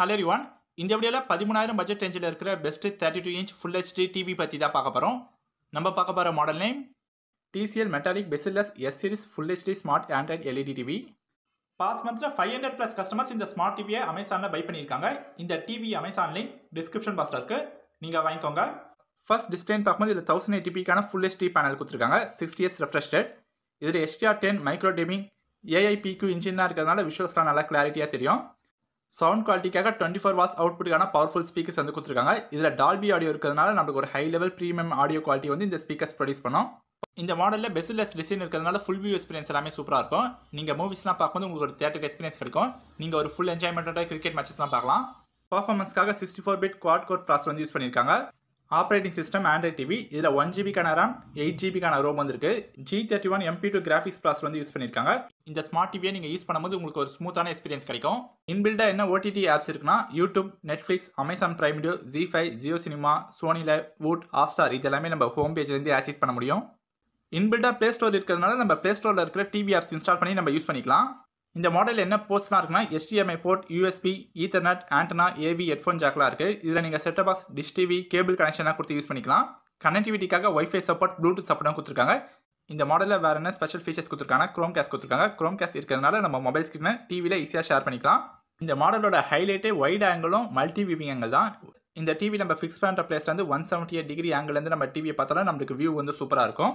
hello one இந்த வீடியோவில் பதிமூணாயிரம் பட்ஜெட் ரேஞ்சில் இருக்கிற best thirty two inch full HD TV பற்றி தான் பார்க்க போகிறோம் நம்ம பார்க்க போகிற model name TCL metallic bezelless S series full HD smart Android LED TV past மந்த்தில் ஃபைவ் ஹண்ட்ரட் ப்ளஸ் கஸ்டமர்ஸ் இந்த ஸ்மார்ட் டிவியை அமேசானில் பை பண்ணியிருக்காங்க இந்த டிவி அமேசான் லிங்க் டிஸ்கிரிப்ஷன் பாக்ஸில் இருக்குது நீங்கள் வாங்கிக்கோங்க ஃபர்ஸ்ட் டிஸ்பிளே பார்க்கும்போது இதில் தௌசண்ட் டிபிக்கான ஃபுல் ஹெச்டி பேனல் கொடுத்துருக்காங்க சிக்ஸ்டி இயர்ஸ் ரெஃப்ரெஷ்டட் இதில் எஸ்டிஆர் டென் மைக்ரோ டேமிங் ஏஐபிக்கு இன்ஜினாக இருக்கிறதுனால விஷுவல்ஸ்லாம் நல்லா கிளாரிட்டியாக தெரியும் சவுண்ட் குவாலிட்டிக்காக டுவெண்ட்டி ஃபோர் வாட்ஸ் அவுட்புட்டுக்கான பவர்ஃபுல் ஸ்பீக்கர்ஸ் வந்து கொடுத்துருக்காங்க இதில் டால்பி ஆடியோ இருக்கிறதுனால நம்மளுக்கு ஒரு high level premium audio quality வந்து இந்த ஸ்பீக்கர்ஸ் ப்ரொடியூஸ் பண்ணோம் இந்த மாடலில் பெஸ்ட்லெஸ் டிசைன் இருக்கிறதுனால ஃபுல் வியூ எக்ஸ்பீரியன்ஸ் எல்லாமே சூப்பராக இருக்கும் நீங்கள் மூவிஸ்லாம் பார்க்கும்போது உங்களுக்கு ஒரு தேட்டர் எக்ஸ்பீரியன்ஸ் கிடைக்கும் நீங்கள் ஒரு ஃபுல் என்ஜாய்மெண்ட்டோட கிரிக்கெட் மேட்சஸ்லாம் பார்க்கலாம் பர்ஃபார்மன்ஸ்க்காக sixty four bit quad core pros வந்து யூஸ் பண்ணியிருக்காங்க ஆப்ரேட்டிங் சிஸ்டம் ஆண்ட்ராய்ட் டிவி இதில் ஒன் ஜிபிக்கான ரேம் எயிட் ஜிபிக்கான ரோம் வந்திருக்கு G thirty one MP two graphics plus வந்து யூஸ் பண்ணியிருக்காங்க இந்த ஸ்மார்ட் டிவியை நீங்கள் யூஸ் பண்ணும்போது உங்களுக்கு ஒரு ஸ்மூத்தான எக்ஸ்பீரியன்ஸ் கிடைக்கும் இன்பில்டாக என்ன ஓடிடி ஆப்ஸ் இருக்குன்னா YouTube Netflix Amazon Prime Video Zee five Jio cinema Sony LIV Voot Hotstar இது எல்லாமே நம்ம ஹோம் பேஜ்லேருந்து ஆக்சஸ் பண்ண முடியும் இன்பில்டாக ப்ளே ஸ்டோர் இருக்கிறதுனால நம்ம ப்ளே ஸ்டோரில் இருக்கிற டிவி ஆப்ஸ் இன்ஸ்டால் பண்ணி நம்ம யூஸ் பண்ணிக்கலாம் இந்த மாடல் என்ன போர்ட்ஸ் தான் இருக்குன்னா HDMI port USB Ethernet antenna AV headphone ஜாக்லாம் இருக்குது இதில் நீங்கள் set box dish TV cable கனெக்ஷனாக கொடுத்து யூஸ் பண்ணிக்கலாம் கனெக்டிவிட்டிக்காக ஒய்ஃபை சப்போர்ட் ப்ளூடூத் சப்போர்ட்டும் கொடுத்துருக்காங்க இந்த மாடலில் வேறு என்ன ஸ்பெஷல் ஃபீச்சர்ஸ் கொடுத்துருக்காங்க க்ரோம் கேஸ் கொடுத்துருக்காங்க க்ரோம் கேஸ் இருக்கிறதுனால நம்ம மொபைல் ஸ்க்ரீனை டிவியில் ஈஸியாக ஷேர் பண்ணிக்கலாம் இந்த மாடலோட ஹைலைட்டே வைட் ஆங்கிளும் மல்டி வியூவிங் ஆங்கிள் தான் இந்த டிவி நம்ம ஃபிக்ஸ் பண்ணுற பிளேஸ்லேருந்து ஒன் செவன்ட்டி எயிட் டிகிரி ஆங்கிலேருந்து நம்ம டிவியை பார்த்தாலும் நம்மளுக்கு வியூ வந்து சூப்பராக இருக்கும்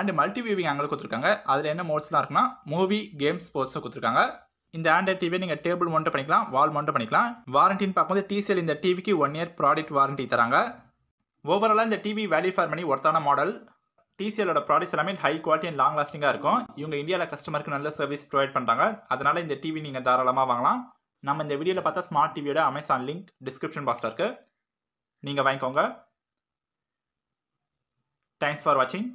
அண்ட் மல்டி வியூவிங் ஆங்கிள் கொடுத்துருக்காங்க அதில் என்ன மோட்ஸ்லாம் இருக்குன்னா மூவி கேம் ஸ்போர்ட்ஸை கொடுத்துருக்காங்க இந்த ஆண்ட்ராய்ட் டிவியை நீங்கள் டேபிள் மவுண்ட் பண்ணிக்கலாம் வால் மவுண்ட் பண்ணிக்கலாம் வாரண்டின்னு பார்க்கும்போது டிசிஎல் இந்த டிவிக்கு ஒன் இயர் ப்ராடக்ட் வாரண்டி தராங்க ஓவராலாக இந்த டிவி வேல்யூ ஃபார் மணி ஒர்த்தான மாடல் டிசிஎலோட ப்ராடக்ட்ஸ் எல்லாமே ஹை குவாலிட்டி அண்ட் லாங் லாஸ்டிங்காக இருக்கும் இவங்க இந்தியாவில் கஸ்டமருக்கு நல்ல சர்வீஸ் ப்ரொவைட் பண்ணுறாங்க அதனால் இந்த டிவி நீங்கள் தாராளமாக வாங்கலாம் நம்ம இந்த வீடியோவில் பார்த்தா ஸ்மார்ட் டிவியோட அமேசான் லிங்க் டிஸ்கிரிப்ஷன் பாக்ஸில் இருக்குது நீங்கள் வாங்கிக்கோங்க தேங்க்ஸ் ஃபார் வாட்சிங்